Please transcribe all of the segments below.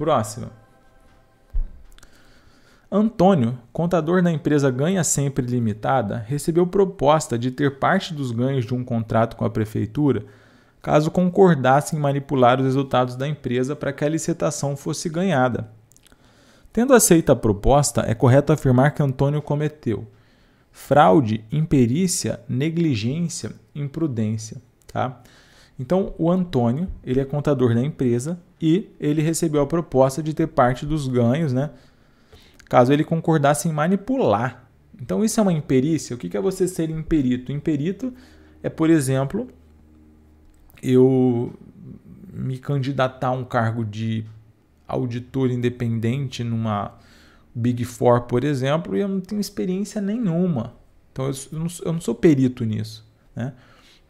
Próxima. Antônio, contador da empresa Ganha Sempre Limitada, recebeu proposta de ter parte dos ganhos de um contrato com a prefeitura caso concordasse em manipular os resultados da empresa para que a licitação fosse ganhada. Tendo aceita a proposta, é correto afirmar que Antônio cometeu fraude, imperícia, negligência, imprudência. Tá? Então, o Antônio, ele é contador da empresa e ele recebeu a proposta de ter parte dos ganhos, né? Caso ele concordasse em manipular. Então, isso é uma imperícia. O que é você ser imperito? Imperito é, por exemplo, eu me candidatar a um cargo de auditor independente numa Big Four, por exemplo, e eu não tenho experiência nenhuma. Então, eu não sou perito nisso, né?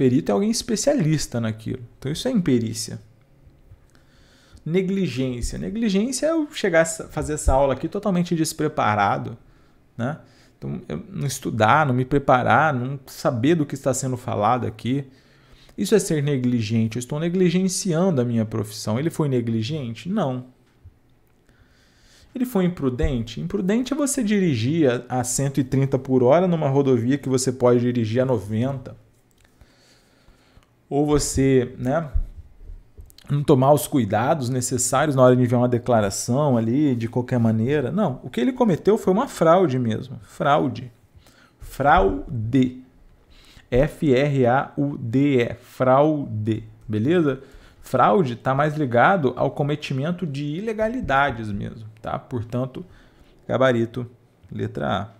Perito é alguém especialista naquilo. Então isso é imperícia. Negligência. Negligência é eu chegar a fazer essa aula aqui totalmente despreparado, né? Então, não estudar, não me preparar, não saber do que está sendo falado aqui. Isso é ser negligente. Eu estou negligenciando a minha profissão. Ele foi negligente? Não. Ele foi imprudente? Imprudente é você dirigir a 130 por hora numa rodovia que você pode dirigir a 90 ou você, né, não tomar os cuidados necessários na hora de enviar uma declaração ali de qualquer maneira. Não, o que ele cometeu foi uma fraude mesmo. Fraude. Fraude. F-R-A-U-D-E. Fraude. Beleza? Fraude está mais ligado ao cometimento de ilegalidades mesmo, tá? Portanto, gabarito, letra A.